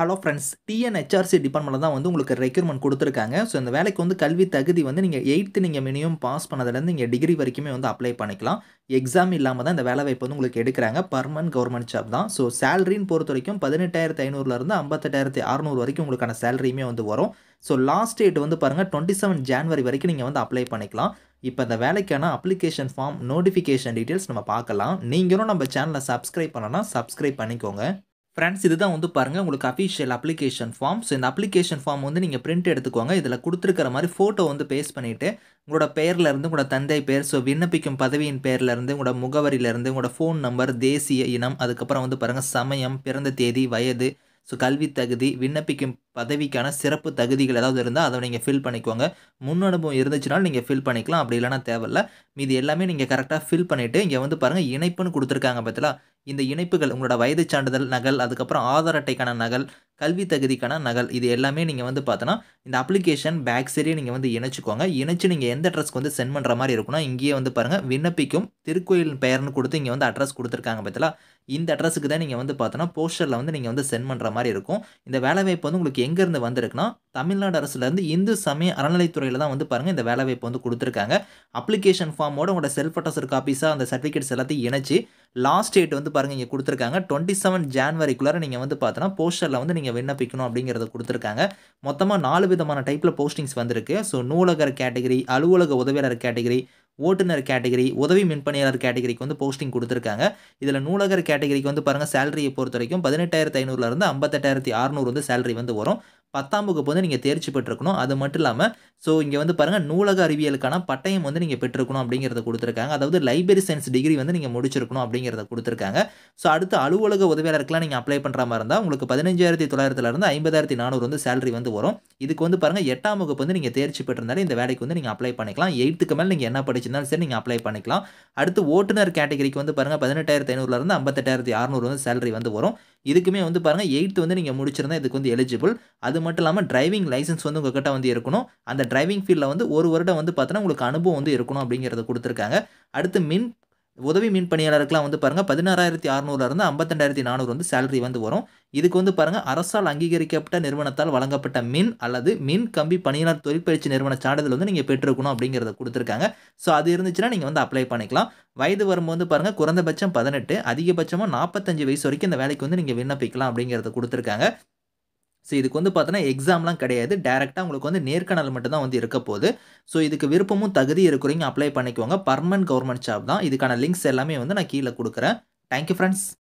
hello friends TNHRC டிபார்ட்மெண்ட்டில் தான் வந்து உங்களுக்கு ரெக்யூர்மெண்ட் கொடுத்துருக்காங்க ஸோ இந்த வேலைக்கு வந்து கல்வி தகுதி வந்து நீங்கள் எயித்து நீங்கள் மினிமம் பாஸ் பண்ணதுலேருந்து நீங்கள் டிகிரி வரைக்குமே வந்து அப்ளை பண்ணிக்கலாம் எக்ஸாம் இல்லாமல் தான் இந்த வேலை வாய்ப்பு வந்து உங்களுக்கு எடுக்கிறாங்க பர்மனன்ட் கவர்மெண்ட் ஜாப் தான் ஸோ சேலரின்னு பொறுத்த வரைக்கும் பதினெட்டாயிரத்து ஐநூறுலேருந்து ஐம்பத்தெட்டாயிரத்து அறநூறு வரைக்கும் உங்களுக்கான சேலரியுமே வந்து வரும் ஸோ லாஸ்ட் டேட் வந்து பாருங்கள் டுவெண்ட்டி செவன் ஜான்வரி வரைக்கும் நீங்கள் வந்து அப்ளை பண்ணிக்கலாம் இப்போ இந்த வேலைக்கான அப்ளிகேஷன் ஃபார்ம் நோட்டிஃபிகேஷன் டீட்டெயில்ஸ் நம்ம பார்க்கலாம் நீங்களும் நம்ம சேனலை சப்ஸ்கிரைப் பண்ணலாம் சப்ஸ்கிரைப் பண்ணிக்கோங்க ஃப்ரெண்ட்ஸ் இதுதான் வந்து பாருங்கள் உங்களுக்கு அஃபிஷியல் அப்ளிகேஷன் ஃபார்ம் ஸோ இந்த அப்ளிகேஷன் ஃபார்ம் வந்து நீங்கள் பிரிண்ட் எடுத்துக்கோங்க இதில் கொடுத்துருக்கிற மாதிரி ஃபோட்டோ வந்து பேஸ்ட் பண்ணிவிட்டு உங்களோட பேர்லேருந்து உங்களோட தந்தை பேர் ஸோ விண்ணப்பிக்கும் பதவியின் பேர்லேருந்து உங்களோட முகவரியிலேருந்து உங்களோட ஃபோன் நம்பர் தேசிய இனம் அதுக்கப்புறம் வந்து பாருங்கள் சமயம் பிறந்த தேதி வயது ஸோ கல்வி தகுதி விண்ணப்பிக்கும் பதவிக்கான சிறப்பு தகுதிகள் ஏதாவது இருந்தால் அதை நீங்கள் ஃபில் பண்ணிக்கோங்க முன் அனுபவம் இருந்துச்சுனாலும் நீங்கள் ஃபில் பண்ணிக்கலாம் அப்படி இல்லைனா தேவையில்ல மீது எல்லாமே நீங்கள் கரெக்டாக ஃபில் பண்ணிவிட்டு இங்கே வந்து பாருங்கள் இணைப்புன்னு கொடுத்துருக்காங்க பார்த்தீங்களா இந்த இணைப்புகள் உங்களோட வயது சான்றிதழ் நகல் அதுக்கப்புறம் ஆதார் அட்டைக்கான நகல் கல்வி தகுதிக்கான நகல் இது எல்லாமே நீங்கள் வந்து பார்த்தோன்னா இந்த அப்ளிகேஷன் பேக் சரியே நீங்கள் வந்து இணைச்சிக்கோங்க இணைச்சு நீங்கள் எந்த அட்ரஸ்க்கு வந்து சென்ட் பண்ணுற மாதிரி இருக்குன்னா இங்கேயே வந்து பாருங்கள் விண்ணப்பிக்கும் திருக்கோயில் பெயர்னு கொடுத்து இங்கே வந்து அட்ரஸ் கொடுத்துருக்காங்க பார்த்தீங்களா இந்த அட்ரஸுக்கு தான் நீங்கள் வந்து பார்த்தோன்னா போஸ்டரில் வந்து நீங்கள் வந்து சென்ட் பண்ணுற மாதிரி இருக்கும் இந்த வேலைவாய்ப்பு வந்து உங்களுக்கு எங்கேருந்து வந்திருக்குன்னா தமிழ்நாடு அரசுலேருந்து இந்து சமய அறநிலைத்துறையில் தான் வந்து பாருங்கள் இந்த வேலைவாய்ப்பு வந்து கொடுத்துருக்காங்க அப்ளிகேஷன் ஃபார்மோட உங்களோட செல்ஃப் அட்டஸ்டர் காப்பீஸாக அந்த சர்டிஃபிகேட்ஸ் எல்லாத்தையும் இணைச்சி லாஸ்ட் டேட் வந்து பாருங்கள் இங்கே கொடுத்துருக்காங்க டுவெண்ட்டி செவன் ஜான்வரிக்குள்ளார நீங்கள் வந்து பார்த்தோன்னா போஸ்டரில் வந்து நீங்கள் நீங்கள் விண்ணப்பிக்கணும் அப்படிங்கிறத கொடுத்துருக்காங்க மொத்தமாக நாலு விதமான டைப்பில் போஸ்டிங்ஸ் வந்திருக்கு ஸோ நூலகர் கேட்டகரி அலுவலக உதவியாளர் கேட்டகரி ஓட்டுநர் கேட்டகரி உதவி மின்பணியாளர் கேட்டகரிக்கு வந்து போஸ்டிங் கொடுத்துருக்காங்க இதில் நூலகர் கேட்டகரிக்கு வந்து பாருங்கள் சேலரியை பொறுத்த வரைக்கும் பதினெட்டாயிரத்து ஐநூறுலேருந்து ஐம்பத்தெட்டாயிரத்தி அறநூறு வந்து சேலரி வந்து வரும் பத்தாம் வகுப்பு வந்து நீங்கள் தேர்ச்சி பெற்றிருக்கணும் அது மட்டும் இல்லாமல் ஸோ இங்கே வந்து பாருங்கள் நூலக அறிவியலுக்கான பட்டயம் வந்து நீங்கள் பெற்றிருக்கணும் அப்படிங்கிறத கொடுத்துருக்காங்க அதாவது லைப்ரரி சயின்ஸ் டிகிரி வந்து நீங்கள் முடிச்சிருக்கணும் அப்படிங்கிறத கொடுத்துருக்காங்க ஸோ அடுத்து அலுவலக உதவியாளருக்குலாம் நீங்கள் அப்ளை பண்ணுற மாதிரி இருந்தால் உங்களுக்கு பதினஞ்சாயிரத்தி தொள்ளாயிரத்துலேருந்து ஐம்பதாயிரத்தி நானூறு வந்து சேலரி வந்து வரும் இதுக்கு வந்து பாருங்கள் எட்டாம் வகுப்பு வந்து நீங்கள் தேர்ச்சி பெற்றிருந்தாலும் இந்த வேலைக்கு வந்து நீங்கள் அப்ளை பண்ணிக்கலாம் எயித்துக்கு மேலே நீங்கள் என்ன படிச்சிருந்தாலும் சரி நீங்கள் அப்ளை பண்ணிக்கலாம் அடுத்து ஓட்டுநர் கேட்டகரிக்கு வந்து பாருங்கள் பதினெட்டாயிரத்தி ஐநூறுலேருந்து ஐம்பத்தெட்டாயிரத்தி அறநூறு வந்து சேலரி வந்து வரும் இதுக்குமே வந்து பாருங்கள் எயித்து வந்து நீங்கள் முடிச்சிருந்தால் இதுக்கு வந்து எலிஜிபிள் அது அது மட்டும் இல்லாமல் டிரைவிங் லைசன்ஸ் வந்து உங்ககிட்ட வந்து இருக்கணும் அந்த டிரைவிங் ஃபீல்டில் வந்து ஒரு வருடம் வந்து பார்த்தோன்னா உங்களுக்கு அனுபவம் வந்து இருக்கணும் அப்படிங்கிறத கொடுத்துருக்காங்க அடுத்து மின் உதவி மின் பணியாளருக்குலாம் வந்து பாருங்கள் பதினாறாயிரத்தி அறநூறுலேருந்து ஐம்பத்தெண்டாயிரத்தி நானூறு வந்து சேலரி வந்து வரும் இதுக்கு வந்து பாருங்கள் அரசால் அங்கீகரிக்கப்பட்ட நிறுவனத்தால் வழங்கப்பட்ட மின் அல்லது மின் கம்பி பணியாளர் தொழிற்பயிற்சி நிறுவன சான்றிதழ் வந்து நீங்கள் பெற்றிருக்கணும் அப்படிங்கிறத கொடுத்துருக்காங்க ஸோ அது இருந்துச்சுன்னா நீங்கள் வந்து அப்ளை பண்ணிக்கலாம் வயது வரும்போது பாருங்கள் குறைந்தபட்சம் பதினெட்டு அதிகபட்சமாக நாற்பத்தஞ்சு வயசு வரைக்கும் இந்த வேலைக்கு வந்து நீங்கள் விண்ணப்பிக்கலாம் அப்படிங்கிறத கொடுத்துருக்காங்க ஸோ இதுக்கு வந்து பார்த்தோன்னா எக்ஸாம்லாம் கிடையாது டேரெக்டாக உங்களுக்கு வந்து நேர்காணல் மட்டும்தான் வந்து இருக்க போகுது ஸோ இதுக்கு விருப்பமும் தகுதி இருக்கிறவங்க அப்ளை பண்ணிக்கோங்க பர்மனன்ட் கவர்மெண்ட் ஜாப் தான் இதுக்கான லிங்க்ஸ் எல்லாமே வந்து நான் கீழே கொடுக்குறேன் தேங்க்யூ ஃப்ரெண்ட்ஸ்